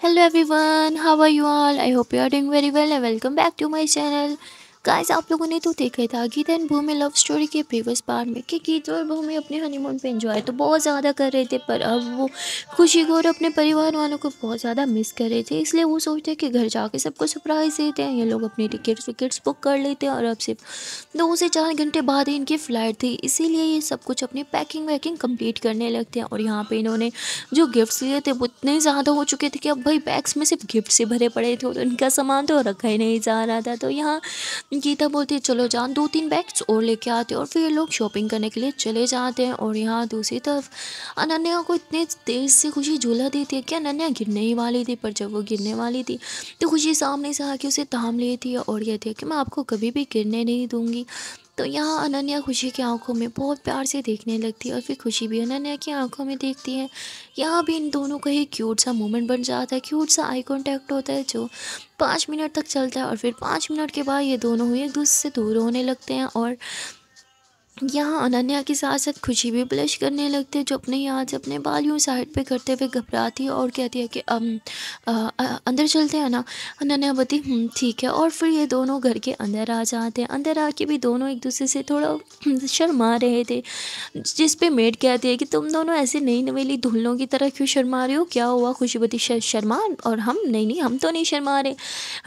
hello everyone how are you all i hope you are doing very well and welcome back to my channel guys आप लोगों ने तो देखा था Geeta and Bhoomi love story के previous part में कि गीता और भूमि अपने हनीमून पे एंजॉय तो बहुत ज़्यादा कर रहे थे पर अब वो खुशी को और अपने परिवार वालों को बहुत ज़्यादा मिस कर रहे थे इसलिए वो सोचते कि घर जाके सबको सरप्राइज देते हैं ये लोग अपनी टिकट्स विकेट्स बुक कर लेते हैं और अब सिर्फ दो से चार घंटे बाद ही इनकी फ़्लाइट थी इसीलिए ये सब कुछ अपनी पैकिंग वैकिंग कंप्लीट करने लगते हैं और यहाँ पर इन्होंने जो गिफ्ट्स लिए थे वो इतने ज़्यादा हो चुके थे कि अब भाई बैग्स में सिर्फ गिफ्ट से भरे पड़े थे और इनका सामान तो रखा ही नहीं जा रहा था तो यहाँ गीता बोलती है चलो जान दो तीन बैग्स और लेके आते हैं और फिर ये लोग शॉपिंग करने के लिए चले जाते हैं और यहाँ दूसरी तरफ अनन्या को इतने तेज़ से खुशी झूला देती है कि अनन्या गिरने ही वाली थी पर जब वो गिरने वाली थी तो खुशी सामने से आके उसे थाम ली थी और यह थी कि मैं आपको कभी भी गिरने नहीं दूँगी तो यहाँ अनन्या खुशी की आंखों में बहुत प्यार से देखने लगती है और फिर खुशी भी अनन्या की आंखों में देखती है यहाँ भी इन दोनों का ही क्यूट सा मोमेंट बन जाता है क्यूट सा आई कॉन्टैक्ट होता है जो पाँच मिनट तक चलता है और फिर पाँच मिनट के बाद ये दोनों ही एक दूसरे से दूर होने लगते हैं और यहाँ अनन्या के साथ साथ खुशी भी ब्लश करने लगते जो अपने यहाँ से अपने बाल यूँ साइड पे करते हुए घबराती है और कहती है कि अब अंदर चलते हैं ना अनन्या बोलती हम्म, ठीक है और फिर ये दोनों घर के अंदर आ जाते हैं अंदर आके भी दोनों एक दूसरे से थोड़ा हम्म, शर्मा रहे थे जिस पे मेड कहती है कि तुम दोनों ऐसे नई नवेली धुल्लों की तरह क्यों शर्मा रहे हो क्या हुआ खुशी बोलती शर्मा और हम नहीं नहीं हम तो नहीं शर्मा रहे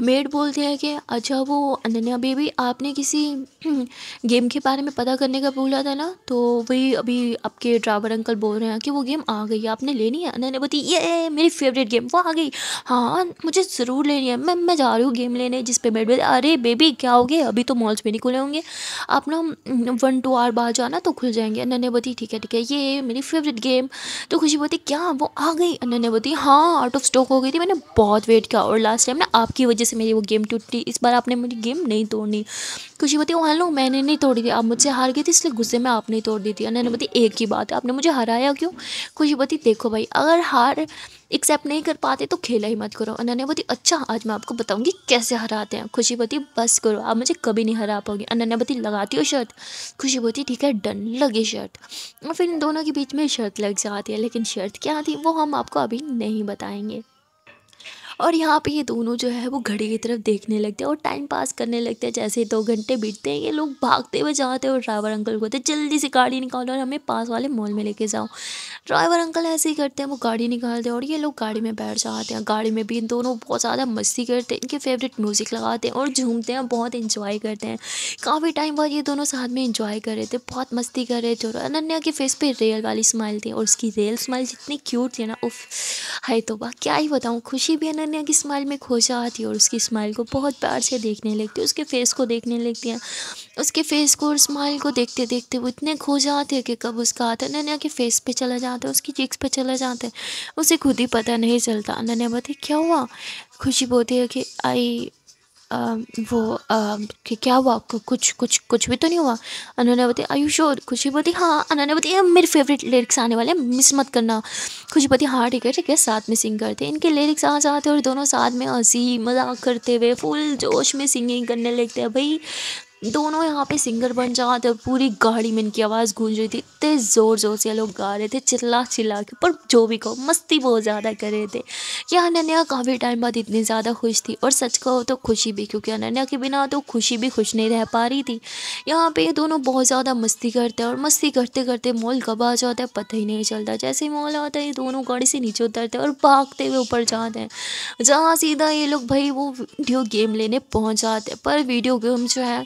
मेड बोलते हैं कि अच्छा वो अनन्या बेबी आपने किसी हम्म, गेम के बारे में पता करने का बोला था ना तो वही अभी आपके ड्राइवर अंकल बोल रहे हैं कि वो गेम आ गई आपने लेनी है उन्होंने बोती ये मेरी फेवरेट गेम वो आ गई हाँ मुझे ज़रूर लेनी है मैं मैं जा रही हूँ गेम लेने जिस पे बैठ अरे बेबी क्या हो गया अभी तो मॉल्स भी नहीं खुले होंगे आप ना वन टू आवर बाद जाना तो खुल जाएंगे अन्य बोती ठीक है ठीक है ये मेरी फेवरेट गेम तो खुशी बोती क्या वो आ गई अन्य बोती हाँ आउट ऑफ स्टॉक हो गई थी मैंने बहुत वेट किया और लास्ट टाइम ना आपकी वजह से मेरी वो गेम टूटी इस बार आपने मेरी गेम नहीं तोड़नी खुशी बोलती वो हेलो मैंने नहीं तोड़ी थी आप मुझसे हार गई थी किस लिए गुस्से में आपने तोड़ दी थी अनन्यवती एक ही बात है आपने मुझे हराया क्यों बती देखो भाई अगर हार एक्सेप्ट नहीं कर पाते तो खेला ही मत करो बती अच्छा आज मैं आपको बताऊंगी कैसे हराते हैं खुशी बती बस करो आप मुझे कभी नहीं हरा पाओगे बती लगाती हो शर्त बती ठीक है डन लगी शर्त और फिर इन दोनों के बीच में शर्त लग जाती है लेकिन शर्त क्या थी वो हम आपको अभी नहीं बताएंगे और यहाँ पे ये दोनों जो है वो घड़ी की तरफ देखने लगते हैं और टाइम पास करने लगते हैं जैसे दो घंटे बीतते हैं ये लोग भागते हुए जाते हैं और ड्राइवर अंकल को कहते हैं जल्दी से गाड़ी निकालो और हमें पास वाले मॉल में लेके जाओ ड्राइवर अंकल ऐसे ही करते हैं वो गाड़ी निकालते हैं और ये लोग गाड़ी में बैठ जाते हैं गाड़ी में भी इन दोनों बहुत ज़्यादा मस्ती करते हैं इनके फेवरेट म्यूज़िक लगाते हैं और झूमते हैं बहुत इंजॉय करते हैं काफ़ी टाइम बाद ये दोनों साथ में इंजॉय कर रहे थे बहुत मस्ती कर रहे थे और अनन्या के फेस पर रियल वाली स्माइल थी और उसकी रियल स्माइल जितनी क्यूट थी ना उफ हाय तो क्या ही बताऊँ खुशी भी है अनन्या की स्माइल में खो जाती है और उसकी स्माइल को बहुत प्यार से देखने लगती है उसके फेस को देखने लगती है उसके फेस को और स्माइल को देखते देखते वो इतने खो जाते हैं कि कब उसका हाथ अनन्या के फेस पे चला जाता है उसकी चिक्स पे चला जाता है उसे खुद ही पता नहीं चलता अनन्या बताए क्या हुआ खुशी बोलती है कि आई Um, वो um, कि क्या हुआ आपको कुछ कुछ कुछ भी तो नहीं हुआ उन्होंने बताया आयुषोर श्योर खुशी बोलती हाँ उन्होंने बोती मेरे फेवरेट लिरिक्स आने वाले हैं मिस मत करना खुशी बोलती हाँ ठीक है ठीक है साथ में सिंग करते इनके लिरिक्स आ जाते और दोनों साथ में हंसी मजाक करते हुए फुल जोश में सिंगिंग करने लगते हैं भाई दोनों यहाँ पे सिंगर बन जाते और पूरी गाड़ी में इनकी आवाज़ गूंज रही थी इतने ज़ोर ज़ोर से लोग गा रहे थे चिल्ला चिल्ला के पर जो भी कहो मस्ती बहुत ज़्यादा कर रहे थे यह अनन्या काफ़ी टाइम बाद इतनी ज़्यादा खुश थी और सच कहो तो खुशी भी क्योंकि अनन्या के बिना तो खुशी भी खुश नहीं रह पा रही थी यहाँ पर ये दोनों बहुत ज़्यादा मस्ती करते और मस्ती करते करते मॉल कब आ जाता है पता ही नहीं चलता जैसे ही मॉल आता है ये दोनों गाड़ी से नीचे उतरते और भागते हुए ऊपर जाते हैं जहाँ सीधा ये लोग भाई वो वीडियो गेम लेने पहुँच जाते पर वीडियो गेम जो है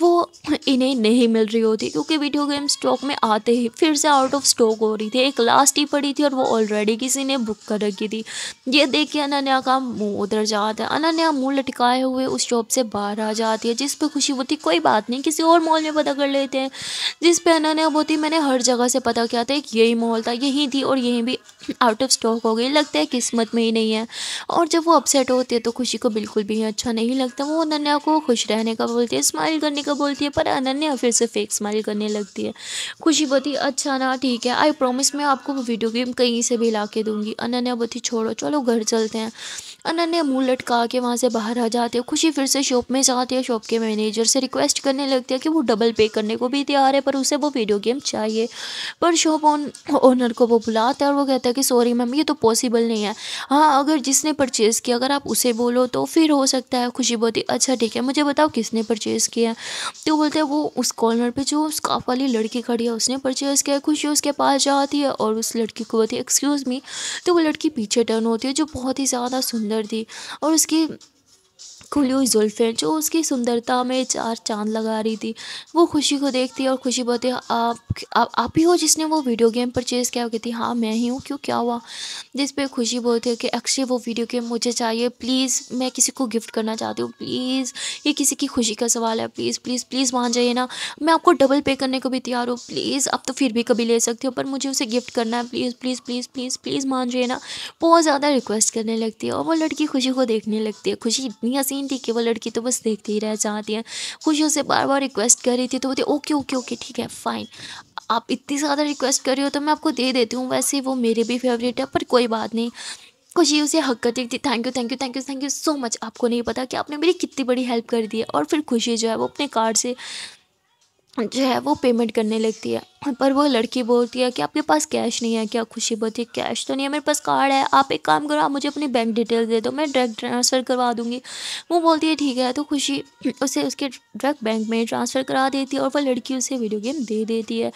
वो इन्हें नहीं मिल रही होती क्योंकि वीडियो गेम स्टॉक में आते ही फिर से आउट ऑफ स्टॉक हो रही थी एक लास्ट ही पड़ी थी और वो ऑलरेडी किसी ने बुक कर रखी थी ये देख के अनन्या का मुँह उधर जाता है अनन्या मुँह लटकाए हुए उस शॉप से बाहर आ जाती है जिस पर खुशी होती कोई बात नहीं किसी और मॉल में पता कर लेते हैं जिस पर अनन्या बोती मैंने हर जगह से पता किया था एक यही मॉल था यहीं थी और यहीं भी आउट ऑफ स्टॉक हो गई लगता है किस्मत में ही नहीं है और जब वो अपसेट होती है तो खुशी को बिल्कुल भी अच्छा नहीं लगता वो अनन्या को खुश रहने का बोलती है स्माइल करने को बोलती है पर अनन्या फिर से फेक स्माइल करने लगती है खुशी बोती अच्छा ना ठीक है आई प्रोमिस मैं आपको वीडियो गेम कहीं से भी ला के दूंगी अनन्या बोती छोड़ो चलो घर चलते हैं अनन्या मुंह लटका के वहाँ से बाहर आ जाते हैं खुशी फिर से शॉप में जाती है शॉप के मैनेजर से रिक्वेस्ट करने लगती है कि वो डबल पे करने को भी तैयार है पर उसे वो वीडियो गेम चाहिए पर शॉप ओनर को वो बुलाता है और वो कहता है कि सॉरी मैम ये तो पॉसिबल नहीं है हाँ अगर जिसने परचेज़ किया अगर आप उसे बोलो तो फिर हो सकता है खुशी बोलती अच्छा ठीक है मुझे बताओ किसने परचेज़ किया तो बोलते हैं वो उस कॉर्नर पर जो स्काफ वाली लड़की खड़ी है उसने परचेज़ किया खुशी उसके पास जाती है और उस लड़की को बोलती है एक्सक्यूज़ मी तो वो लड़की पीछे टर्न होती है जो बहुत ही ज़्यादा सुंदर सुंदर थी और उसकी खुली हुई जुल्फ़ें जो उसकी सुंदरता में चार चांद लगा रही थी वो खुशी को देखती है और खुशी बोलती है आप आप, आप ही हो जिसने वो वीडियो गेम परचेज़ किया कहती है हाँ मैं ही हूँ क्यों क्या हुआ जिस पर खुशी बोलती है कि अक्षय वो वीडियो गेम मुझे चाहिए प्लीज़ मैं किसी को गिफ्ट करना चाहती हूँ प्लीज़ ये किसी की खुशी का सवाल है प्लीज़ प्लीज़ प्लीज़ मान जाइए ना मैं आपको डबल पे करने को भी तैयार हूँ प्लीज़ आप तो फिर भी कभी ले सकती हो पर मुझे उसे गिफ्ट करना है please please please please please मान जाइए ना बहुत ज़्यादा रिक्वेस्ट करने लगती है और वो लड़की खुशी को देखने लगती है खुशी इतनी हसीन नहीं थी कि वो लड़की तो बस देखती ही रह जाती है खुशियों से बार बार रिक्वेस्ट कर रही थी तो बोलती ओके ओके ओके ठीक है फ़ाइन आप इतनी ज़्यादा रिक्वेस्ट कर रही हो तो मैं आपको दे देती हूँ वैसे वो मेरे भी फेवरेट है पर कोई बात नहीं खुशी उसे हक कर दी थी thank you thank you thank you thank you so much आपको नहीं पता कि आपने मेरी कितनी बड़ी हेल्प कर दी है और फिर खुशी जो है वो अपने कार्ड से जो है वो पेमेंट करने लगती है पर वो लड़की बोलती है कि आपके पास कैश नहीं है क्या खुशी बोलती है कैश तो नहीं है मेरे पास कार्ड है आप एक काम करो आप मुझे अपनी बैंक डिटेल दे दो मैं डायरेक्ट ट्रांसफ़र करवा दूँगी वो बोलती है ठीक है तो खुशी उसे उसके डायरेक्ट बैंक में ट्रांसफ़र करा देती है और वह लड़की उसे वीडियो गेम दे देती है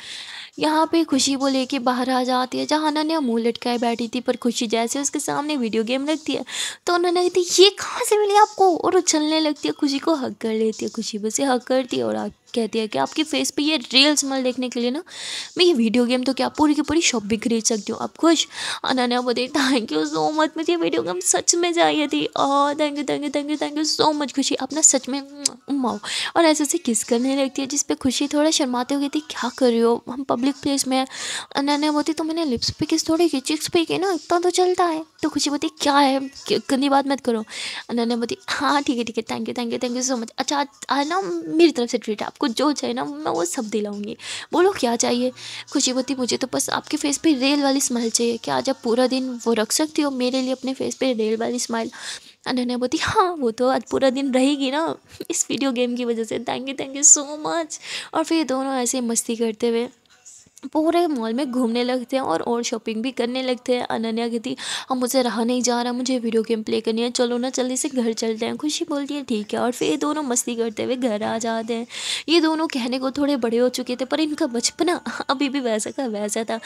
यहाँ पर खुशी वो ले बाहर आ जाती है जहाँ ने मुँह लटकाए बैठी थी पर खुशी जैसे उसके सामने वीडियो गेम रखती है तो उन्होंने कहती है ये कहाँ से मिली आपको और उछलने लगती है खुशी को हक कर लेती है खुशी उसे हक करती है और कहती है कि आपकी फेस पे ये रील्स मल देखने के लिए ना मैं ये वीडियो गेम तो क्या पूरी की पूरी शॉप भी खरीद सकती हूँ आप खुश अनन्या बोले थैंक यू सो मच मुझे वीडियो गेम सच में चाहिए थी और thank you thank you thank you thank you so much खुशी अपना सच में उमाओ और ऐसे ऐसे किस करने लगती है जिस खुशी थोड़ा शर्माते हुए थी क्या कर रही हो हम पब्लिक प्लेस में अनन्या बोलती तो मैंने लिप्स पे किस थोड़ी की चिक्स पे की ना इतना तो चलता है तो खुशी बोती क्या है गंदी बात मत करो अनन्या बोती हाँ ठीक है ठीक है thank you thank you thank you so much अच्छा ना मेरी तरफ से ट्रीट है आपको जो चाहिए ना मैं वो सब दिलाऊंगी बोलो क्या चाहिए चाहिए खुशीवती मुझे तो बस आपके फेस पे रेल वाली स्माइल चाहिए क्या आज आप पूरा दिन वो रख सकती हो मेरे लिए अपने फेस पे रेल वाली स्माइल अनन्या बोती हाँ वो तो आज पूरा दिन रहेगी ना इस वीडियो गेम की वजह से thank you thank you so much और फिर दोनों ऐसे मस्ती करते हुए पूरे मॉल में घूमने लगते हैं और और शॉपिंग भी करने लगते हैं अनन्या कहती अब मुझे रहा नहीं जा रहा मुझे वीडियो गेम प्ले करनी है चलो ना जल्दी से घर चलते हैं खुशी बोलती है ठीक है और फिर ये दोनों मस्ती करते हुए घर आ जाते हैं ये दोनों कहने को थोड़े बड़े हो चुके थे पर इनका बचपना अभी भी वैसा का वैसा था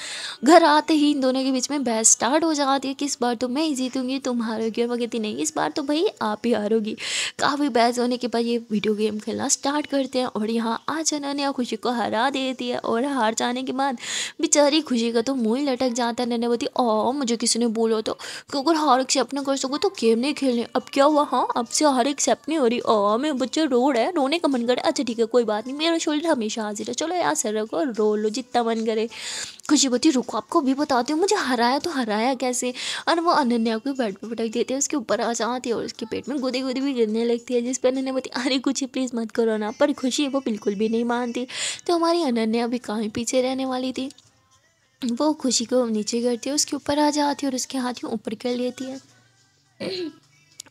घर आते ही इन दोनों के बीच में बहस स्टार्ट हो जाती है कि इस बार तो मैं ही जीतूँगी तुम हारोगी और कहती नहीं इस बार तो भाई आप ही हारोगी काफ़ी बहस होने के बाद ये वीडियो गेम खेलना स्टार्ट करते हैं और यहाँ आज अनन्या खुशी को हरा देती है और हार जाने के बाद बाद बेचारी खुशी का तो मुँह ही लटक जाता नैने बोलती ओ मुझे किसी ने बोलो तो क्योंकि हार एक्सेप्ट नहीं कर सको तो गेम नहीं खेलने अब क्या हुआ हाँ अब से हार एक्सेप्ट नहीं हो रही ओ मेरे बच्चे रो रहा है रोने का मन करे अच्छा ठीक है कोई बात नहीं मेरा शोल्डर हमेशा हाजिर है चलो यार सर रखो रो लो जितना मन करे खुशी बोलती रुको आपको भी बताती हूँ मुझे हराया तो हराया कैसे और वो अनन्या को बेड पर पटक देती है उसके ऊपर आ जाती है और उसके पेट में गुदी गुदी भी गिरने लगती है जिस पर अनन्या बोलती अरे कुछ प्लीज़ मत करो ना पर खुशी वो बिल्कुल भी नहीं मानती तो हमारी अनन्या अभी कहाँ पीछे रहने वाली थी वो खुशी को नीचे करती है उसके ऊपर आ जाती है और उसके हाथ ऊपर कर लेती है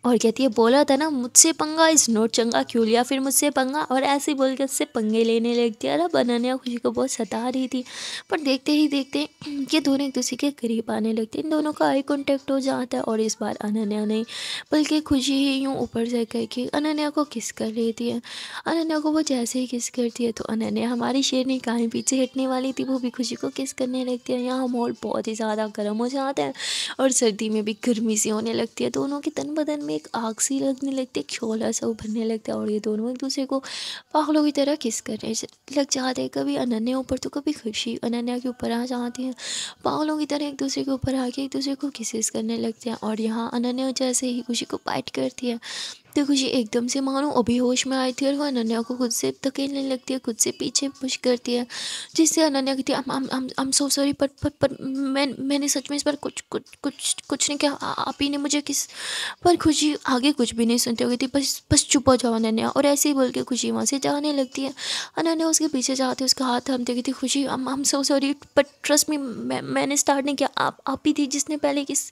और कहती है बोला था ना मुझसे पंगा इस नोट चंगा क्यों लिया फिर मुझसे पंगा और ऐसे ही बोल के उससे पंगे लेने लगती है अरे बनानिया खुशी को बहुत सता रही थी पर देखते ही देखते ये दोनों एक दूसरे के करीब आने लगते इन दोनों का आई कॉन्टेक्ट हो जाता है और इस बार अनन्या नहीं बल्कि खुशी ही यूँ ऊपर से कह के अनन्या को किस कर लेती है अनन्या को वो जैसे ही किस करती है तो अनन्या हमारी शेरनी कहीं पीछे हटने वाली थी वो भी खुशी को किस करने लगती है यहाँ माहौल बहुत ही ज़्यादा गर्म हो जाता है और सर्दी में भी गर्मी सी होने लगती है दोनों के तन बदन में में एक आग सी लगने लगती है छोला सा उभरने लगता है और ये दोनों एक दूसरे को पागलों की तरह किस करने लग जाते हैं कभी अनन्या ऊपर तो कभी खुशी अनन्या के ऊपर आ जाते हैं पागलों की तरह एक दूसरे के ऊपर आके एक दूसरे को किसेस करने लगते हैं और यहाँ अनन्या जैसे ही खुशी को पैट करती है देखो ये एकदम से मानो अभी होश में आई थी और वो अनन्या को खुद से धकेलने लगती है खुद से पीछे पुश करती है जिससे अनन्या कहती है सो सॉरी पर पर, पर मैं मैंने सच में इस बार कुछ कुछ कुछ कुछ नहीं किया आप ही ने मुझे किस पर खुशी आगे कुछ भी नहीं सुनते हुई थी बस बस चुप हो जाओ अनन्या और ऐसे ही बोल के खुशी वहाँ से जाने लगती है अनन्या उसके पीछे जाते उसका हाथ हमते थी खुशी हम सो सॉरी पर ट्रस्ट मी मैं मैंने स्टार्ट नहीं किया आप आप ही थी जिसने पहले किस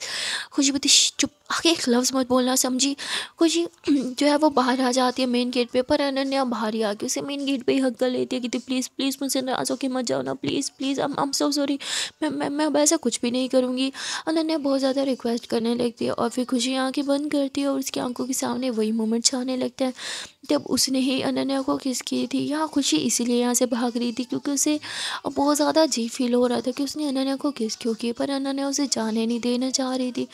खुशी बोलती चुप आगे एक लफ्ज़ मत बोलना समझी खुशी जो है वो बाहर आ जाती है मेन गेट पे पर अनन्या बाहर ही आके उसे मेन गेट पे ही हक कर लेती है कि तो प्लीज़ प्लीज़ मुझसे नाराज़ होकर मत जाओ ना प्लीज़ प्लीज़ अब आई सो सॉरी मैं मैं मैं अब ऐसा कुछ भी नहीं करूँगी अनन्या बहुत ज़्यादा रिक्वेस्ट करने लगती है और फिर खुशी आँखें बंद करती है और उसकी आँखों के सामने वही मोमेंट छाने लगता है जब उसने ही अनन्या को किस की थी यहाँ खुशी इसीलिए यहाँ से भाग रही थी क्योंकि उसे बहुत ज़्यादा जी फील हो रहा था कि उसने अनन्या को किस क्यों की पर अनन्या उसे जाने नहीं देना चाह रही थी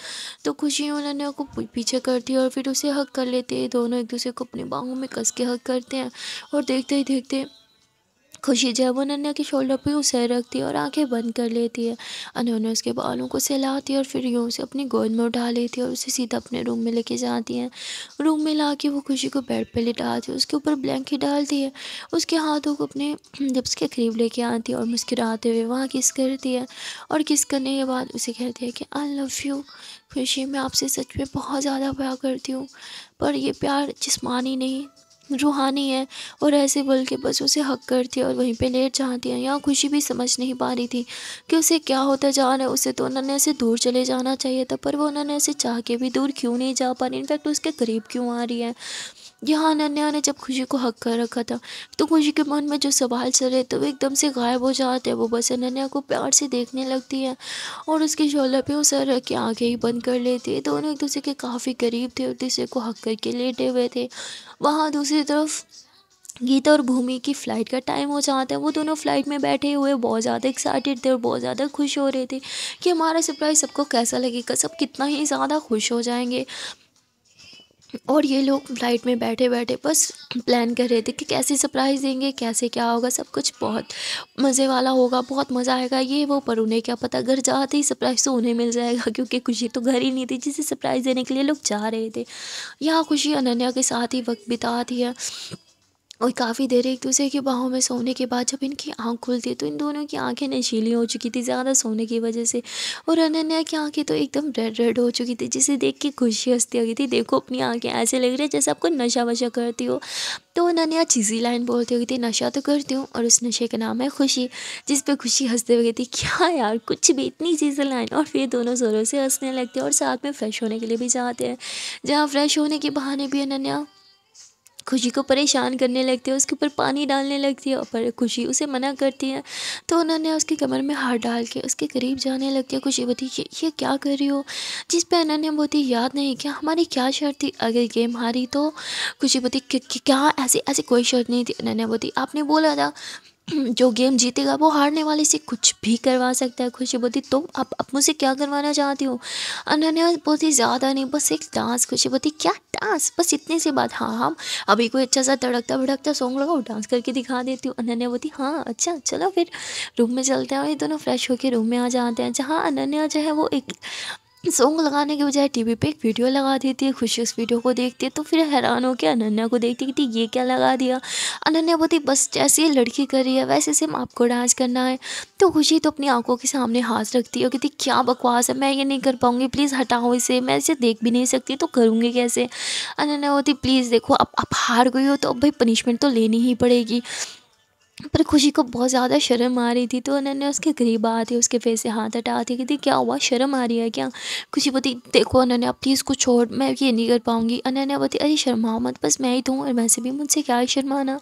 तो खुशी अनन्या को पीछे करती है और फिर उसे हक कर लेती हैं दोनों एक दूसरे को अपनी बाहों में कस के हक करते हैं और देखते ही देखते खुशी जब अनन्या के शोल्डर पे उसे रखती है और आंखें बंद कर लेती है अनन्या उसके बालों को सहलाती है और फिर यूँ उसे अपनी गोद में उठा लेती है और उसे सीधा अपने रूम में लेके जाती है रूम में ला के वो खुशी को बेड पर लिटाती है उसके ऊपर ब्लैंकेट डालती है उसके हाथों को अपने जब्स के करीब लेके आती है और मुस्कराते हुए वहाँ किस करती है और किस करने के बाद उसे कहती है कि आई लव यू खुशी मैं आपसे सच में बहुत ज़्यादा प्यार करती हूँ पर यह प्यार जिसमानी नहीं रूहानी है और ऐसे बोल के बस उसे हक करती है और वहीं पे लेट जाती है यहाँ खुशी भी समझ नहीं पा रही थी कि उसे क्या होता जा रहा है उसे तो उन्होंने ऐसे दूर चले जाना चाहिए था पर वो उन्होंने ऐसे चाह के भी दूर क्यों नहीं जा पा रही इनफैक्ट उसके करीब क्यों आ रही है यहाँ अनन्या ने जब खुशी को हक कर रखा था तो खुशी के मन में जो सवाल चल रहे थे तो वो एकदम से गायब हो जाते हैं वो बस अनन्या को प्यार से देखने लगती है और उसके शोला पे सर रख के आँखें ही बंद कर लेती है दोनों एक दूसरे के काफ़ी करीब थे और दूसरे को हक करके लेटे हुए थे वहाँ दूसरी तरफ गीता तो और भूमि की फ़्लाइट का टाइम हो जाता है वो दोनों फ्लाइट में बैठे हुए बहुत ज़्यादा एक्साइटेड थे और बहुत ज़्यादा खुश हो रहे थे कि हमारा सरप्राइज़ सबको कैसा लगेगा सब कितना ही ज़्यादा खुश हो जाएंगे और ये लोग फ्लाइट में बैठे बैठे बस प्लान कर रहे थे कि कैसे सरप्राइज़ देंगे कैसे क्या होगा सब कुछ बहुत मज़े वाला होगा बहुत मज़ा आएगा ये वो पर उन्हें क्या पता घर जाते ही सरप्राइज़ तो उन्हें मिल जाएगा क्योंकि खुशी तो घर ही नहीं थी जिसे सरप्राइज़ देने के लिए लोग जा रहे थे यहाँ खुशी अनन्या के साथ ही वक्त बिताती है और काफ़ी देर एक दूसरे के बाहों में सोने के बाद जब इनकी आँख खुलती है तो इन दोनों की आंखें नशीली हो चुकी थी ज़्यादा सोने की वजह से और अनन्या की आंखें तो एकदम रेड रेड हो चुकी थी जिसे देख के खुशी हंसती आ गई थी देखो अपनी आंखें ऐसे लग रही है जैसे आपको नशा वशा करती हो तो अनन्या चीज़ी लाइन बोलती हुई थी नशा तो करती हूँ और उस नशे का नाम है खुशी जिस पर खुशी हंसते हुए थी क्या यार कुछ भी इतनी चीज़ें लाइन और फिर दोनों जोरों से हंसने लगते हैं और साथ में फ़्रेश होने के लिए भी जाते हैं जहाँ फ्रेश होने के बहाने भी अनन्या खुशी को परेशान करने लगती है उसके ऊपर पानी डालने लगती है और खुशी उसे मना करती है तो उन्होंने उसके कमर में हाथ डाल के उसके करीब जाने लगती है खुशी बोती ये ये क्या कर रही हो जिस पर अनन्या बोती याद नहीं क्या हमारी क्या शर्त थी अगर गेम हारी तो खुशी बोती क्या ऐसी ऐसी कोई शर्त नहीं थी अनन्या बोती आपने बोला था जो गेम जीतेगा वो हारने वाले से कुछ भी करवा सकता है खुशी बोती तुम तो अब अब क्या करवाना चाहती हो अनन्या बोलती ज़्यादा नहीं बस एक डांस खुशी बोती क्या डांस बस इतने से बात हाँ हम हाँ, अभी कोई अच्छा सा तड़कता भड़कता सॉन्ग लगाओ डांस करके दिखा देती हूँ अनन्या बोती हाँ अच्छा चलो फिर रूम में चलते हैं और ये दोनों फ्रेश होकर रूम में आ जाते हैं जहाँ अनन्या जो है वो एक सॉन्ग लगाने के बजाय टीवी पे एक वीडियो लगा देती है खुशी उस वीडियो को देखती है तो फिर हैरान होकर अनन्या को देखती है कि ये क्या लगा दिया अनन्या बोलती बस जैसे ये लड़की कर रही है वैसे सेम आपको डांस करना है तो खुशी तो अपनी आंखों के सामने हाथ रखती है और कहती क्या बकवास है मैं ये नहीं कर पाऊँगी प्लीज़ हटाओ इसे मैं इसे देख भी नहीं सकती तो करूँगी कैसे अनन्या बोलती प्लीज़ देखो अब आप हार गई हो तो अब भाई पनिशमेंट तो लेनी ही पड़ेगी पर खुशी को बहुत ज़्यादा शर्म आ रही थी तो उन्होंने उसके गरीब आते उसके फेस से हाथ हटा दी कि क्या हुआ शर्म आ रही है क्या खुशी बोती देखो उन्होंने आप प्लीज़ कुछ छोड़ मैं ये नहीं कर पाऊँगी अनन्या बोती अरे शर्माओ मत बस मैं ही दूँ तो और वैसे भी मुझसे क्या शर्माना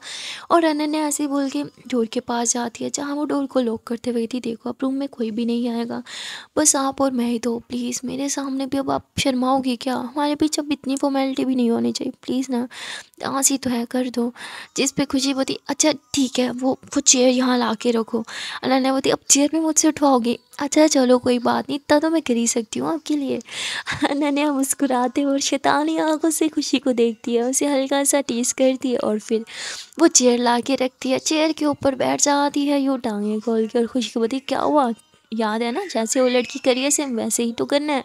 और अनन्या ऐसे बोल के डोर के पास जाती है जहाँ वो डोर को लॉक करते हुए थी देखो अब रूम में कोई भी नहीं आएगा बस आप और मैं ही दो तो प्लीज़ मेरे सामने भी अब आप शर्माओगी क्या हमारे बीच अब इतनी फॉर्मेलिटी भी नहीं होनी चाहिए प्लीज़ ना सी तो है कर दो जिस पर खुशी बोती अच्छा ठीक है वो वो चेयर यहाँ ला के रखो ने बोती अब चेयर भी मुझसे उठवाओगे अच्छा चलो कोई बात नहीं इतना तो मैं कर ही सकती हूँ आपके लिए अनन्या मुस्कुराते और शैतानी आंखों से खुशी को देखती है उसे हल्का सा टीस करती है और फिर वो चेयर ला के रखती है चेयर के ऊपर बैठ जाती है यूँ टांगें खोल के और खुशी को बोती क्या हुआ याद है ना जैसे वो लड़की करिए सेम वैसे ही तो करना है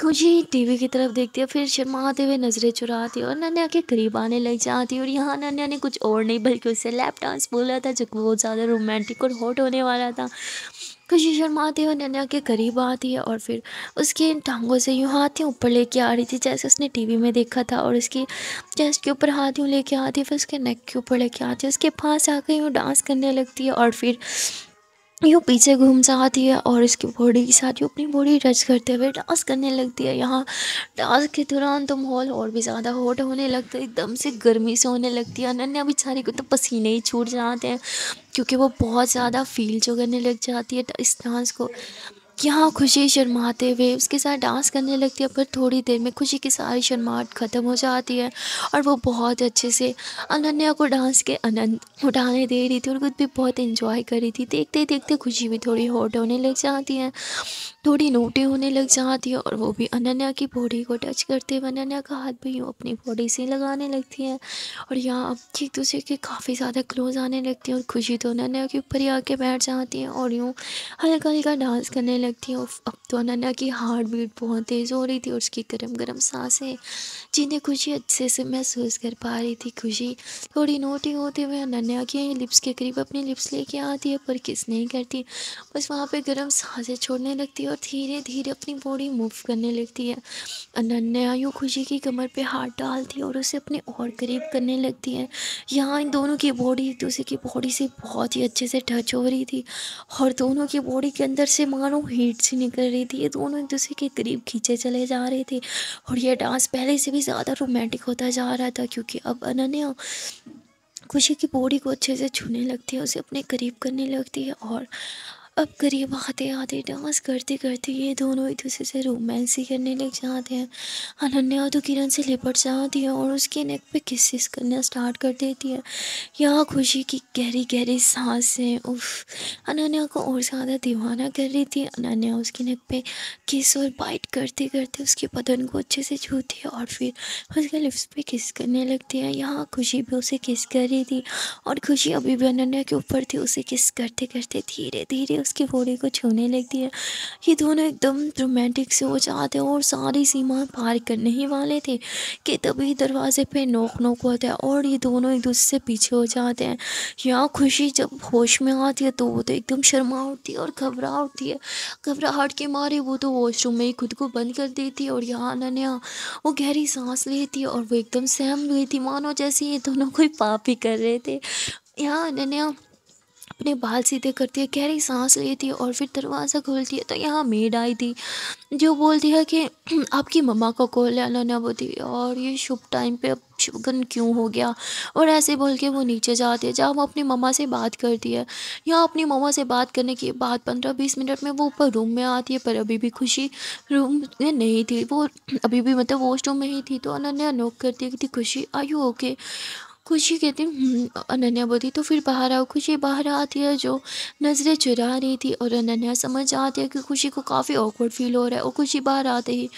कुछ ही टीवी की तरफ देखती है फिर शर्माते हुए नज़रें चुराती है और नन्या के करीब आने लग जाती है और यहाँ नन्या ने कुछ और नहीं बल्कि उससे लैप डांस बोला था जो बहुत ज़्यादा रोमांटिक और हॉट होने वाला था खुशी शर्माते हुए नन्या के करीब आती है और फिर उसके टांगों से यूँ हाथी ऊपर लेके आ रही थी जैसे उसने टीवी में देखा था और उसकी चेस्ट के ऊपर हाथियों लेके आती है फिर उसके नेक के ऊपर लेके आती है उसके पास आकर यूँ डांस करने लगती है और फिर यूँ पीछे घूम जाती है और इसकी बॉडी के साथ यूँ अपनी बॉडी टच करते हुए डांस करने लगती है यहाँ डांस के दौरान तो माहौल और भी ज़्यादा हॉट होने लगता है एकदम से गर्मी से होने लगती है अनन्या बेचारी को तो पसीने ही छूट जाते हैं क्योंकि वो बहुत ज़्यादा फील जो करने लग जाती है इस डांस को यहाँ खुशी शर्माते हुए उसके साथ डांस करने लगती है पर थोड़ी देर में खुशी की सारी शर्माहट ख़त्म हो जाती है और वो बहुत अच्छे से अनन्या को डांस के आनंद उठाने दे रही थी और खुद भी बहुत इंजॉय कर रही थी देखते देखते खुशी भी थोड़ी हॉट होने लग जाती है थोड़ी नोटी होने लग जाती है और वो भी अनन्या की बॉडी को टच करते हुए अनन्या का हाथ भी यूँ अपनी बॉडी से लगाने लगती है और यहाँ एक दूसरे के काफ़ी ज़्यादा क्लोज आने लगती है और खुशी तो अनन्या के ऊपर ही आके बैठ जाती है और यूँ हल्का हल्का डांस करने लग रख दिया अब तो अनन्या की हार्ट बीट बहुत तेज़ हो रही थी और उसकी गर्म गर्म सांसें जिन्हें खुशी अच्छे से महसूस कर पा रही थी खुशी थोड़ी नोटी होते हुए अनन्या के लिप्स के करीब अपनी लिप्स लेके आती है पर किस नहीं करती बस वहाँ पर गर्म सांसें छोड़ने लगती है और धीरे धीरे अपनी बॉडी मूव करने लगती है अनन्या यूँ खुशी की कमर पर हाथ डालती है और उसे अपने और करीब करने लगती है यहाँ इन दोनों की बॉडी एक दूसरे की बॉडी से बहुत ही अच्छे से टच हो रही थी और दोनों की बॉडी के अंदर से मानो भीड़ सी निकल रही थी ये दोनों एक दूसरे के करीब खींचे चले जा रहे थे और यह डांस पहले से भी ज़्यादा रोमांटिक होता जा रहा था क्योंकि अब अनन्या खुशी की बॉडी को अच्छे से छूने लगती है उसे अपने करीब करने लगती है और अब करीब आते आते डांस करते करते ये दोनों एक दूसरे से रोमांस ही करने लग जाते हैं अनन्या तो किरण से लिपट जाती है और उसके नेक पे किसिस करना स्टार्ट कर देती है यहाँ खुशी की गहरी गहरी सांसें उफ अनन्या को और ज़्यादा दीवाना कर रही थी अनन्या उसके नेक पे किस और बाइट करते करते उसके बदन को अच्छे से छूती है और फिर उसके लिप्स पर किस करने लगती है यहाँ खुशी भी उसे किस कर रही थी और खुशी अभी भी अनन्या के ऊपर थी उसे किस करते करते धीरे धीरे उसकी बॉडी को छूने लगती है ये दोनों एकदम रोमांटिक से हो जाते हैं और सारी सीमा पार करने ही वाले थे कि तभी दरवाजे पे नोक नोक होता है और ये दोनों एक दूसरे से पीछे हो जाते हैं यहाँ खुशी जब होश में आती है तो वो तो एकदम शर्मा उठती है और घबरा उठती है घबराहट के मारे वो तो वॉशरूम में ही खुद को बंद कर देती है और यहाँ अनन्या वो गहरी सांस लेती है और वो एकदम सहम लेती थी मानो जैसे ये दोनों कोई पाप ही कर रहे थे यहाँ अनन्या अपने बाल सीधे करती है गहरी सांस ली थी और फिर दरवाज़ा खोलती है तो यहाँ मेड आई थी जो बोलती है कि आपकी मम्मा को कॉल लेना ना बोती और ये शुभ टाइम पे अब शगन क्यों हो गया और ऐसे बोल के वो नीचे जाती है जहाँ वो अपनी मम्मा से बात करती है यहाँ अपनी मम्मा से बात करने के बाद पंद्रह बीस मिनट में वो ऊपर रूम में आती है पर अभी भी खुशी रूम में नहीं थी वो अभी भी मतलब वॉश रूम में ही थी तो अनन्या नोक करती है कि खुशी आई यू ओके खुशी कहती हम्म, अनन्या बोलती तो फिर बाहर आओ खुशी बाहर आती है जो नज़रें चुरा रही थी और अनन्या समझ आती है कि खुशी को काफ़ी ऑकवर्ड फील हो रहा है और खुशी बाहर आते ही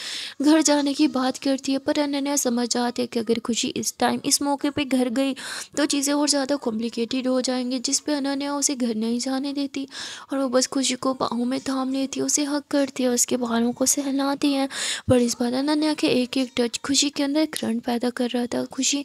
घर जाने की बात करती है पर अनन्या समझ आती है कि अगर खुशी इस टाइम इस मौके पर घर गई तो चीज़ें और ज़्यादा कॉम्प्लिकेटेड हो जाएंगी जिस पर अनन्या उसे घर नहीं जाने देती और वो बस खुशी को बाहों में थाम लेती है उसे हक करती है उसके बालों को सहलाती है पर इस बार अनन्या के एक एक टच खुशी के अंदर करंट पैदा कर रहा था खुशी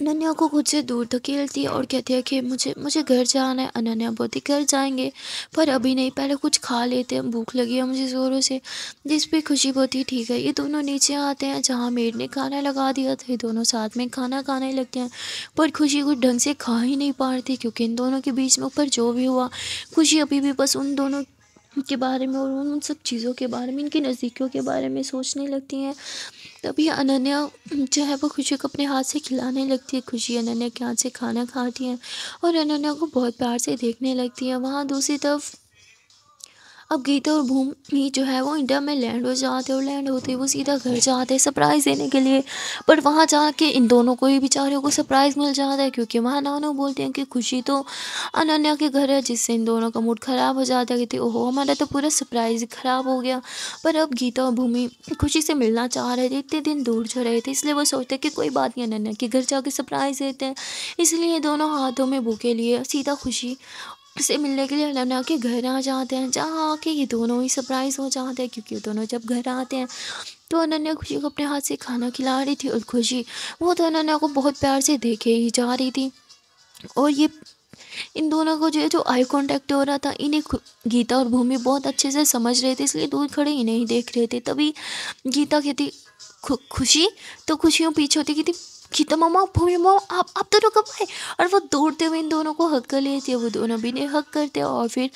अनन्या को खुद से दूर धकेलती और कहती है कि मुझे मुझे घर जाना है अनन्या बहुत ही घर जाएंगे पर अभी नहीं पहले कुछ खा लेते हैं भूख लगी है मुझे ज़ोरों से जिस पे खुशी बोलती ही ठीक है ये दोनों नीचे आते हैं जहाँ मेड ने खाना लगा दिया था ये दोनों साथ में खाना खाने लगते हैं पर खुशी कुछ ढंग से खा ही नहीं पा रही थी क्योंकि इन दोनों के बीच में ऊपर जो भी हुआ खुशी अभी भी बस उन दोनों के बारे में और उन सब चीज़ों के बारे में इनकी नज़दीकियों के बारे में सोचने लगती हैं तभी अनन्या जो है वो खुशी को अपने हाथ से खिलाने लगती है खुशी अनन्या के हाथ से खाना खाती है और अनन्या को बहुत प्यार से देखने लगती है वहाँ दूसरी तरफ अब गीता और भूमि जो है वो इंडिया में लैंड हो जाते और लैंड होते ही वो सीधा घर जाते हैं सरप्राइज़ देने के लिए पर वहाँ जा के इन दोनों को ही बेचारियों को सरप्राइज़ मिल जाता है क्योंकि वहाँ नानू बोलते हैं कि खुशी तो अनन्या के घर है जिससे इन दोनों का मूड ख़राब हो जाता है कि ओहो हमारा तो पूरा सरप्राइज़ ख़राब हो गया पर अब गीता और भूमि खुशी से मिलना चाह रहे थे इतने दिन दूर जा रहे थे इसलिए वो सोचते कि कोई बात नहीं अनन्या के घर जा सरप्राइज़ देते हैं इसलिए दोनों हाथों में भूखे लिए सीधा खुशी से मिलने के लिए नन्ना के घर आ जाते हैं जहाँ आके ये दोनों ही सरप्राइज़ हो जाते हैं क्योंकि दोनों जब घर आते हैं तो अनन्या खुशी को अपने हाथ से खाना खिला रही थी और खुशी वो तो अनन्या को बहुत प्यार से देखे ही जा रही थी और ये इन दोनों को जो है जो आई कांटेक्ट हो रहा था इन्हें गीता और भूमि बहुत अच्छे से समझ रहे थे इसलिए दूर खड़े इन्हें ही देख रहे थे तभी गीता कहती खुशी तो खुशियों पीछे होती कहती तो मामा भूमि मामा आप आप दोनों कब आए और वो दौड़ते हुए इन दोनों को हक कर लेते हैं वो दोनों भी ने हक करते हैं और फिर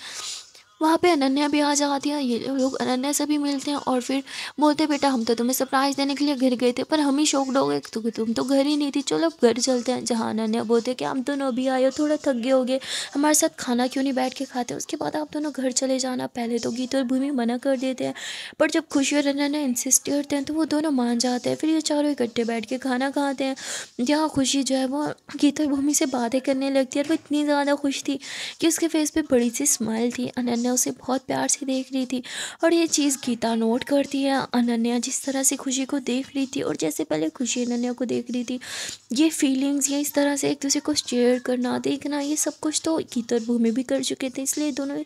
वहाँ पे अनन्या भी आ जाती है ये लोग अनन्या से भी मिलते हैं और फिर बोलते बेटा हम तो तुम्हें सरप्राइज़ देने के लिए घर गए थे पर हम ही शौक हो गए तो तुम तो घर ही नहीं थी चलो अब घर चलते हैं जहाँ अनन्या बोलते कि हम दोनों अभी आए हो थोड़ा थक गए हो गए हमारे साथ खाना क्यों नहीं बैठ के खाते उसके बाद आप दोनों घर चले जाना पहले तो गीत और भूमि मना कर देते हैं पर जब खुशी और अनन्या इंसिस्ट करते हैं तो वो दोनों मान जाते हैं फिर ये चारों इकट्ठे बैठ के खाना खाते हैं जहाँ खुशी जो है वो गीत और भूमि से बातें करने लगती है और वो इतनी ज़्यादा खुश थी कि उसके फेस पर बड़ी सी स्माइल थी अनन्या अनन्या उसे बहुत प्यार से देख रही थी और ये चीज़ गीता नोट करती है अनन्या जिस तरह से खुशी को देख रही थी और जैसे पहले खुशी अनन्या को देख रही थी ये फीलिंग्स या इस तरह से एक दूसरे को शेयर करना देखना ये सब कुछ तो गीतर भूमि भी कर चुके थे इसलिए दोनों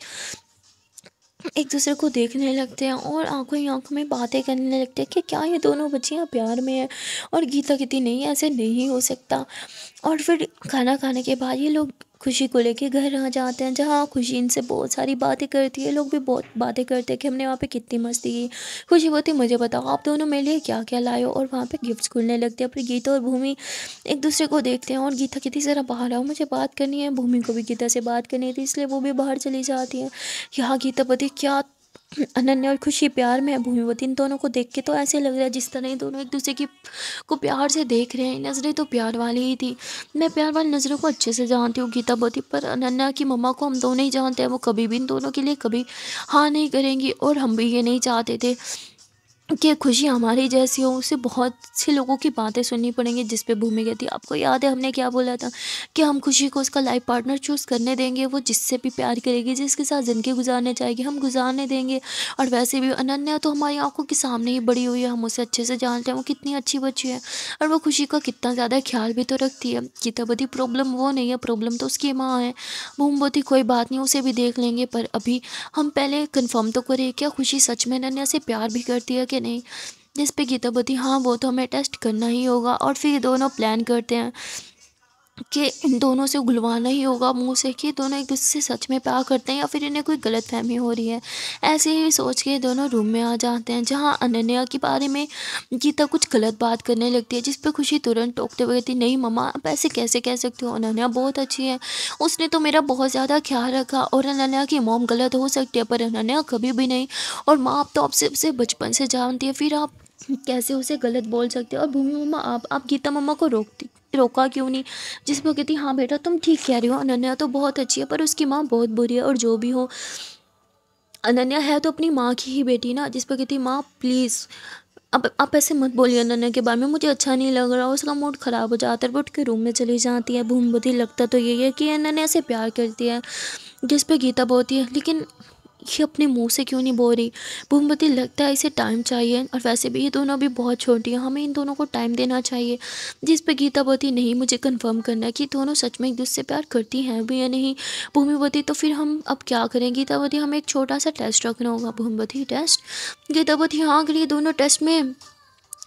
एक दूसरे को देखने लगते हैं और आंखों ही आंखों में बातें करने लगते हैं कि क्या ये दोनों बच्चियां प्यार में हैं और गीता कितनी नहीं ऐसे नहीं हो सकता और फिर खाना खाने के बाद ये लोग खुशी को लेके घर आ जाते हैं जहाँ खुशी इनसे बहुत सारी बातें करती है लोग भी बहुत बातें करते हैं कि हमने वहाँ पे कितनी मस्ती की खुशी बोलती मुझे बताओ आप दोनों मेरे लिए क्या क्या लाए हो और वहाँ पे गिफ्ट्स खुलने लगते हैं फिर गीता और भूमि एक दूसरे को देखते हैं और गीता कितनी ज़रा बाहर आओ मुझे बात करनी है भूमि को भी गीता से बात करनी थी तो इसलिए वो भी बाहर चली जाती है यहाँ गीता पति क्या अनन्या और खुशी प्यार में है भूमिवती इन दोनों को देख के तो ऐसे लग रहा है जिस तरह ये दोनों एक दूसरे की को प्यार से देख रहे हैं नज़रें तो प्यार वाली ही थी मैं प्यार वाली नज़रों को अच्छे से जानती हूँ गीता बोती पर अनन्या की मम्मा को हम दोनों ही जानते हैं वो कभी भी इन दोनों के लिए कभी हाँ नहीं करेंगी और हम भी ये नहीं चाहते थे कि खुशी हमारी जैसी हो उसे बहुत से लोगों की बातें सुननी पड़ेंगी जिस पे भूमि थी आपको याद है हमने क्या बोला था कि हम खुशी को उसका लाइफ पार्टनर चूज़ करने देंगे वो जिससे भी प्यार करेगी जिसके साथ ज़िंदगी गुजारने चाहेगी हम गुजारने देंगे और वैसे भी अनन्या तो हमारी आंखों के सामने ही बड़ी हुई है हम उसे अच्छे से जानते हैं वो कितनी अच्छी बच्ची है और वो खुशी का कितना ज़्यादा ख्याल भी तो रखती है कितना बड़ी प्रॉब्लम वो नहीं है प्रॉब्लम तो उसकी माँ है भूम बोती कोई बात नहीं उसे भी देख लेंगे पर अभी हम पहले कन्फर्म तो करें क्या खुशी सच में अनन्या से प्यार भी करती है कि नहीं जिस पे बोलती हाँ वो तो हमें टेस्ट करना ही होगा और फिर दोनों प्लान करते हैं कि इन दोनों से घुलवाना ही होगा मुंह से कि दोनों एक दूसरे से सच में प्यार करते हैं या फिर इन्हें कोई गलत फहमी हो रही है ऐसे ही सोच के दोनों रूम में आ जाते हैं जहाँ अनन्या के बारे में गीता कुछ गलत बात करने लगती है जिस पर खुशी तुरंत टोकते हुए कहती नहीं ममा आप ऐसे कैसे कह सकते हो अनन्या बहुत अच्छी है उसने तो मेरा बहुत ज़्यादा ख्याल रखा और अनन्या की मोम गलत हो सकती है पर अनन्या कभी भी नहीं और माँ आप तो आपसे बचपन से जानती है फिर आप कैसे उसे गलत बोल सकते और भूमि मम्मा आप आप गीता मम्मा को रोकती रोका क्यों नहीं जिस वो कहती हाँ बेटा तुम ठीक कह रही हो अनन्या तो बहुत अच्छी है पर उसकी माँ बहुत बुरी है और जो भी हो अनन्या है तो अपनी माँ की ही बेटी ना जिस पर कहती माँ प्लीज़ अब आप ऐसे मत बोलिए अनन्या के बारे में मुझे अच्छा नहीं लग रहा उसका मूड ख़राब हो जाता है वो उठ के रूम में चली जाती है भूमि लगता तो यही है कि अनन्या से प्यार करती है जिस पर गीता बोलती है लेकिन ये अपने मुंह से क्यों नहीं बो रही भूमबती लगता है इसे टाइम चाहिए और वैसे भी ये दोनों अभी बहुत छोटी हैं हमें इन दोनों को टाइम देना चाहिए जिस पर गीता बोलती नहीं मुझे कंफर्म करना है कि दोनों सच में एक दूसरे से प्यार करती हैं भी या नहीं भूमिपति तो फिर हम अब क्या करें गीतावती हमें एक छोटा सा टेस्ट रखना होगा भूमिवती टेस्ट गीतावती हाँ अगर ये दोनों टेस्ट में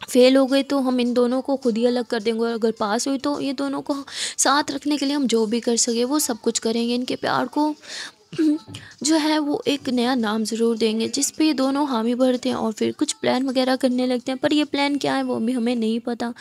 फेल हो गए तो हम इन दोनों को खुद ही अलग कर देंगे और अगर पास हुई तो ये दोनों को साथ रखने के लिए हम जो भी कर सके वो सब कुछ करेंगे इनके प्यार को जो है वो एक नया नाम ज़रूर देंगे जिस पे ये दोनों हामी भरते हैं और फिर कुछ प्लान वगैरह करने लगते हैं पर ये प्लान क्या है वो भी हमें नहीं पता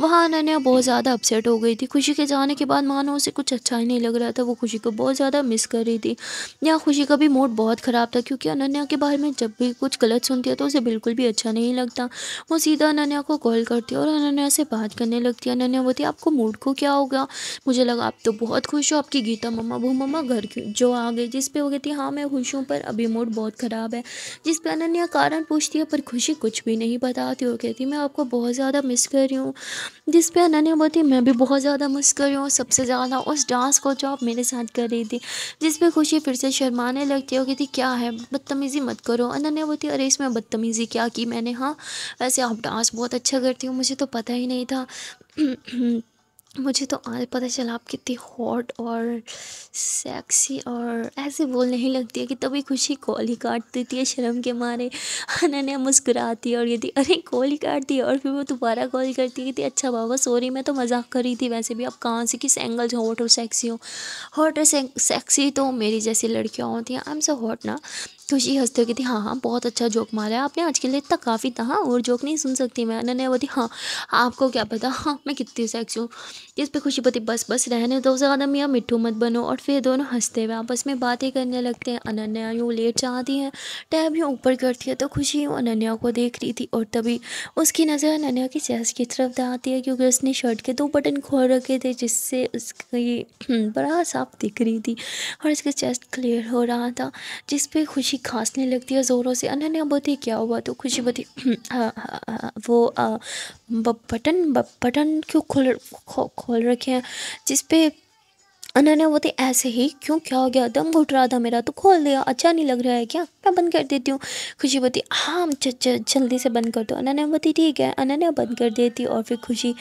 वहाँ अनन्या बहुत ज़्यादा अपसेट हो गई थी खुशी के जाने के बाद मानो उसे कुछ अच्छा ही नहीं लग रहा था वो खुशी को बहुत ज़्यादा मिस कर रही थी यहाँ खुशी का भी मूड बहुत ख़राब था क्योंकि अनन्या के बारे में जब भी कुछ गलत सुनती है तो उसे बिल्कुल भी अच्छा नहीं लगता वो सीधा अनन्या को कॉल करती है और अनन्या से बात करने लगती है अनन्या बोलती आपको मूड को क्या होगा मुझे लगा आप तो बहुत खुश हो आपकी गीता मम्मा वो मम्मा घर जो आ गई किस पे वो कहती है हाँ मैं खुश हूँ पर अभी मूड बहुत ख़राब है जिस पर अनन्या कारण पूछती है पर खुशी कुछ भी नहीं बताती और कहती मैं आपको बहुत ज़्यादा मिस कर रही हूँ जिस पर अनन्या बोलती मैं भी बहुत ज़्यादा मिस कर रही हूँ सबसे ज़्यादा उस डांस को जो आप मेरे साथ कर रही थी जिस पर खुशी फिर से शर्माने लगती है और कहती क्या है बदतमीज़ी मत करो अनन्या बोलती अरे इसमें बदतमीज़ी क्या की मैंने हाँ वैसे आप डांस बहुत अच्छा करती हो मुझे तो पता ही नहीं था मुझे तो आज पता चला आप कितनी हॉट और सेक्सी और ऐसे बोल नहीं लगती है कि तभी खुशी कॉल ही काट देती है शर्म के मारे अनन्या मुस्कुराती है और यदि अरे कॉल ही काट दी और फिर वो दोबारा कॉल करती है कि अच्छा बाबा सॉरी मैं तो मजाक करी थी वैसे भी आप कहाँ से किस एंगल से हॉट और सेक्सी हो हॉट और सेक्सी तो मेरी जैसी लड़कियाँ होती हैं आई एम सो हॉट ना खुशी तो हंसते हुए कहती हाँ हाँ बहुत अच्छा जोक मारा है आपने आज के लिए इतना काफ़ी था हाँ और जोक नहीं सुन सकती मैं अनन्या थी हाँ आपको क्या पता हाँ मैं कितनी सेक्स हूँ इस पर खुशी पति बस बस रहने दो ज़्यादा मियाँ मिट्टू मत बनो और फिर दोनों हंसते हुए आपस में बातें करने लगते हैं अनन्या यूँ लेट जाती हैं टैब यूँ ऊपर करती है तो खुशी यूँ अनन्या को देख रही थी और तभी उसकी नज़र अनन्या की चेस्ट की तरफ आती है क्योंकि उसने शर्ट के दो बटन खोल रखे थे जिससे उसकी बड़ा साफ दिख रही थी और उसका चेस्ट क्लियर हो रहा था जिस पर खुशी उसकी खांसने लगती है ज़ोरों से अनन्या बोलती क्या हुआ तो खुशी बोलती हाँ, हाँ, हाँ, वो आ, बटन बटन क्यों खोल खोल रखे हैं जिसपे उन्होंने वो थे तो ऐसे ही क्यों क्या हो गया दम घुट रहा था मेरा तो खोल दिया अच्छा नहीं लग रहा है क्या मैं बंद कर देती हूँ खुशी बोलती हाँ जल्दी से बंद कर दो ने बोलती तो ठीक है अनन्या बंद कर देती और फिर खुशी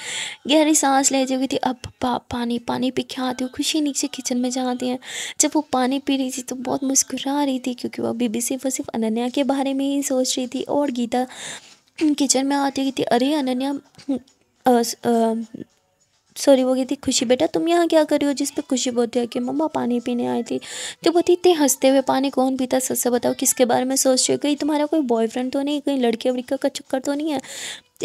गहरी सांस लेती हुई थी अब पा, पानी पानी पी के आती हूँ खुशी नीचे किचन में जाती हैं जब वो पानी पी रही थी तो बहुत मुस्कुरा रही थी क्योंकि वह बीबी सिर्फ और सिर्फ अनन्या के बारे में ही सोच रही थी और गीता किचन में आती हुई थी अरे अनन्या सॉरी वो कहती खुशी बेटा तुम यहाँ क्या कर रही हो जिस पे खुशी बोलती है कि मम्मा पानी पीने आई थी तो बोलती इतने हंसते हुए पानी कौन पीता सच से बताओ किसके बारे में सोच रही हो कहीं तुम्हारा कोई बॉयफ्रेंड तो नहीं कहीं लड़के वड़के का चक्कर तो नहीं है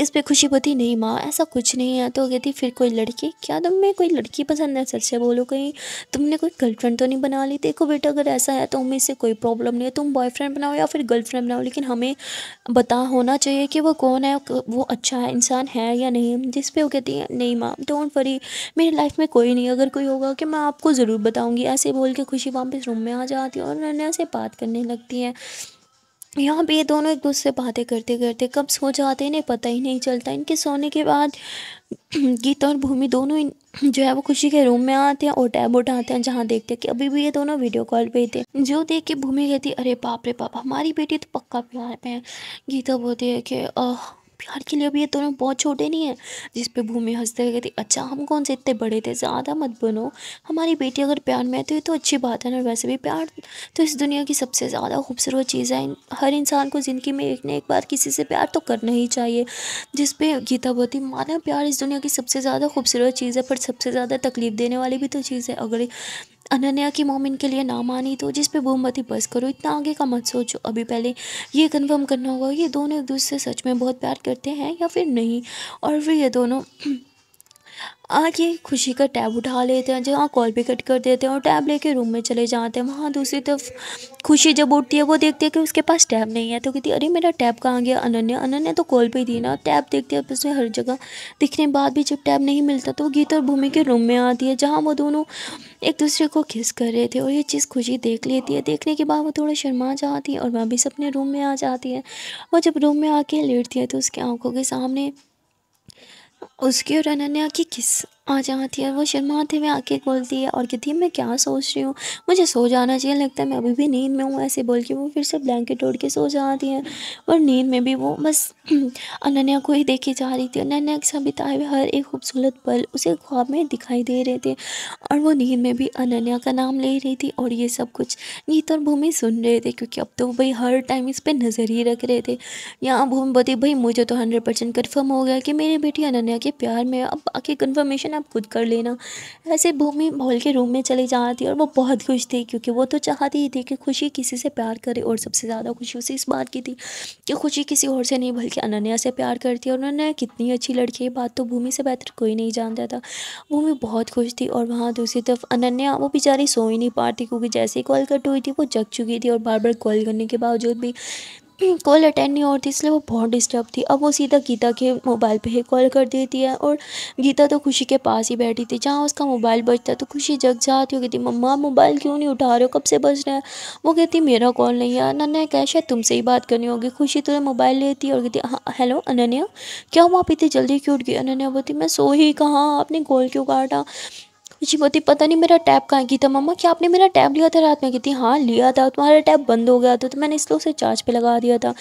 इस पर खुशी बोती नहीं माँ ऐसा कुछ नहीं है तो कहती फिर कोई लड़की क्या तुम्हें कोई लड़की पसंद है सर से बोलो कहीं तुमने कोई गर्लफ्रेंड तो नहीं बना ली देखो बेटा अगर ऐसा है तो हमें इससे कोई प्रॉब्लम नहीं है तुम बॉयफ्रेंड बनाओ या फिर गर्लफ्रेंड बनाओ लेकिन हमें बता होना चाहिए कि वो कौन है वो अच्छा है इंसान है या नहीं जिस पर वो कहती है नहीं माँ डोंट वरी मेरी लाइफ में कोई नहीं अगर कोई होगा कि मैं आपको ज़रूर बताऊँगी ऐसे बोल के खुशी वापस रूम में आ जाती है और उन्होंने ऐसे बात करने लगती हैं यहाँ पे ये दोनों एक दूसरे से बातें करते करते कब सो जाते इन्हें पता ही नहीं चलता इनके सोने के बाद गीता और भूमि दोनों जो है वो खुशी के रूम में आते हैं और टैब उठाते हैं जहाँ देखते हैं कि अभी भी ये दोनों वीडियो कॉल पे थे जो देख के भूमि कहती अरे बाप रे बाप हमारी बेटी तो पक्का प्यार में है गीता बोलती है कि आ, प्यार के लिए भी ये दोनों बहुत छोटे नहीं हैं जिस पे भूमि हंसते हुए कहती अच्छा हम कौन से इतने बड़े थे ज़्यादा मत बनो हमारी बेटी अगर प्यार में है तो ये तो अच्छी बात है ना वैसे भी प्यार तो इस दुनिया की सबसे ज़्यादा खूबसूरत चीज़ है हर इंसान को ज़िंदगी में एक ना एक बार किसी से प्यार तो करना ही चाहिए जिसपे गीता बोती माना प्यार इस दुनिया की सबसे ज़्यादा खूबसूरत चीज़ है पर सबसे ज़्यादा तकलीफ देने वाली भी तो चीज़ है अगर अनन्या की मोमिन के लिए नाम आनी तो जिस पे बोमबत्ती बस करो इतना आगे का मत सोचो अभी पहले ये कन्फर्म करना होगा ये दोनों एक दूसरे से सच में बहुत प्यार करते हैं या फिर नहीं और फिर ये दोनों आके खुशी का टैब उठा लेते हैं जहाँ कॉल भी कट कर देते हैं और टैब लेके रूम में चले जाते हैं वहाँ दूसरी तरफ खुशी जब उठती है वो देखती है कि उसके पास टैब नहीं है तो कहती अरे मेरा टैब कहाँ गया अनन्या अनन्या तो कॉल पे दी ना टैब देखती है उसमें हर जगह दिखने के बाद भी जब टैब नहीं मिलता तो गीत और भूमि के रूम में आती है जहाँ वो दोनों एक दूसरे को किस कर रहे थे और ये चीज़ खुशी देख लेती है देखने के बाद वो थोड़ा शर्मा जाती है और वह भी अपने रूम में आ जाती है वो जब रूम में आके लेटती है तो उसकी आँखों के सामने उसकी और अनन्या की किस आ जाती है वो शर्माते हुए आके बोलती है और कहती है मैं क्या सोच रही हूँ मुझे सो जाना चाहिए लगता है मैं अभी भी नींद में हूँ ऐसे बोल के वो फिर से ब्लैंकेट ओढ़ के सो जाती है और नींद में भी वो बस अनन्या को ही देखी जा रही थी अनन्या के साथ बिताए हुए हर एक खूबसूरत पल उसे ख्वाब में दिखाई दे रहे थे और वो नींद में भी अनन्या का नाम ले रही थी और ये सब कुछ गीत और भूमि सुन रहे थे क्योंकि अब तो भाई हर टाइम इस पर नज़र ही रख रहे थे यहाँ भूमि बोलती भाई मुझे तो हंड्रेड परसेंट कन्फर्म हो गया कि मेरी बेटी अनन्या के प्यार में अब बाकी कन्फर्मेशन आप खुद कर लेना ऐसे भूमि भोल के रूम में चली जा रही थी और वो बहुत खुश थी क्योंकि वो तो चाहती ही थी कि खुशी किसी से प्यार करे और सबसे ज़्यादा खुशी उसे इस बात की थी कि खुशी किसी और से नहीं बल्कि अनन्या से प्यार करती और अनन्या कितनी अच्छी लड़की है बात तो भूमि से बेहतर कोई नहीं जानता था भूमि बहुत खुश थी और वहाँ दूसरी तरफ अनन्या वो बेचारी सो ही नहीं पा रही क्योंकि जैसे ही कॉल कट हुई थी वो जग चुकी थी और बार बार कॉल करने के बावजूद भी कॉल अटेंड नहीं हो रही थी इसलिए वो बहुत डिस्टर्ब थी अब वो सीधा गीता के मोबाइल पे ही कॉल कर देती है और गीता तो खुशी के पास ही बैठी थी जहाँ उसका मोबाइल बजता तो खुशी जग जाती हो कहती मम्मा मोबाइल क्यों नहीं उठा रहे हो कब से बज रहे हैं वो कहती मेरा कॉल नहीं है अनन्या कह शायद तुमसे ही बात करनी होगी खुशी तुरंत तो मोबाइल लेती और कहती हाँ हेलो अनन्या क्या हुआ आप इतनी जल्दी क्यों उठ गई अनन्या बोलती मैं सो ही कहाँ आपने कॉल क्यों काटा जी मोती पता नहीं मेरा टैब कहाँ की था मम्मा क्या आपने मेरा टैब लिया था रात में कहती हाँ लिया था तुम्हारा टैब बंद हो गया था तो मैंने इसलिए उसे चार्ज पे लगा दिया था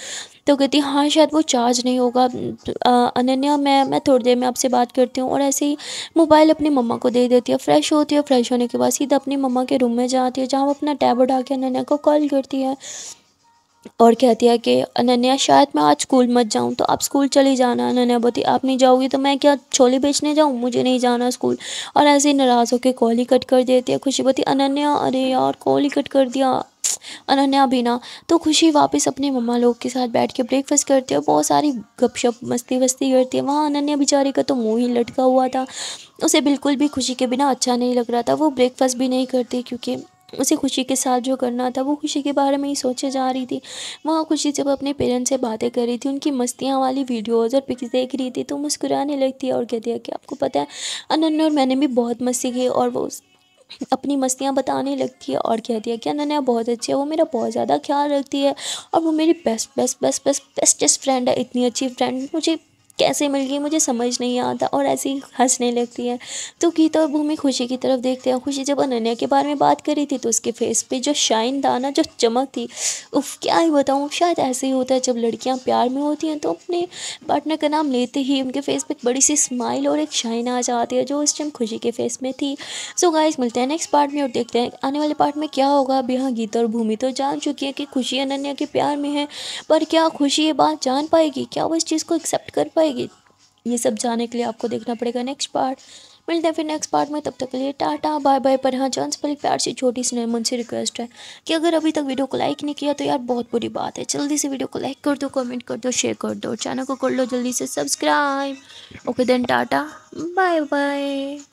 तो कहती हाँ शायद वो चार्ज नहीं होगा अनन्या मैं मैं थोड़ी देर में आपसे बात करती हूँ और ऐसे ही मोबाइल अपनी मम्मा को दे देती है फ्रेश होती है फ्रेश होने के बाद सीधा अपनी मम्मा के रूम में जाती है जहाँ वो अपना टैब उठा के अनन्या को कॉल करती है और कहती है कि अनन्या शायद मैं आज स्कूल मत जाऊं तो आप स्कूल चली जाना अनन्या बोलती आप नहीं जाओगी तो मैं क्या छोले बेचने जाऊं मुझे नहीं जाना स्कूल और ऐसे ही नाराज़ होकर कॉल ही कट कर देती है खुशी बोती अनन्या अरे यार कॉल ही कट कर दिया अनन्या भी ना तो खुशी वापस अपने मम्मा लोग के साथ बैठ के ब्रेकफास्ट करती है बहुत सारी गपशप मस्ती वस्ती करती है वहाँ अनन्या बेचारे का तो मुँह ही लटका हुआ था उसे बिल्कुल भी खुशी के बिना अच्छा नहीं लग रहा था वो ब्रेकफास्ट भी नहीं करती क्योंकि उसे खुशी के साथ जो करना था वो खुशी के बारे में ही सोचे जा रही थी वहाँ खुशी जब अपने पेरेंट्स से बातें कर रही थी उनकी मस्तियाँ वाली वीडियोज़ और पिक्स देख रही थी तो मुस्कुराने लगती है और कहती है कि आपको पता है अनन्न और मैंने भी बहुत मस्ती की और वो अपनी मस्तियाँ बताने लगती है और कहती है कि अनन्या बहुत अच्छी है वो मेरा बहुत ज़्यादा ख्याल रखती है और वो मेरी best best best best bestest friend है इतनी अच्छी फ्रेंड मुझे कैसे मिल गई मुझे समझ नहीं आता और ऐसे ही हंसने लगती है तो गीता और भूमि खुशी की तरफ देखते हैं खुशी जब अनन्या के बारे में बात करी थी तो उसके फेस पे जो शाइन था ना जो चमक थी उफ क्या ही बताऊँ शायद ऐसे ही होता है जब लड़कियाँ प्यार में होती हैं तो अपने पार्टनर का नाम लेते ही उनके फेस पर बड़ी सी स्माइल और एक शाइन आ जाती है जो उस टाइम खुशी के फेस में थी सो गाइज मिलते हैं नेक्स्ट पार्ट में और देखते हैं आने वाले पार्ट में क्या होगा अभी हाँ गीता और भूमि तो जान चुकी है कि खुशी अनन्या के प्यार में है पर क्या खुशी ये बात जान पाएगी क्या वो इस चीज़ को एक्सेप्ट कर पाएगी पाएगी ये सब जाने के लिए आपको देखना पड़ेगा नेक्स्ट पार्ट मिलते हैं फिर नेक्स्ट पार्ट में तब तक के लिए टाटा बाय बाय पर हाँ चांस पर प्यार से छोटी सी नरमन से रिक्वेस्ट है कि अगर अभी तक वीडियो को लाइक नहीं किया तो यार बहुत बुरी बात है जल्दी से वीडियो को लाइक कर दो कमेंट कर दो शेयर कर दो चैनल को कर लो जल्दी से subscribe okay then tata bye bye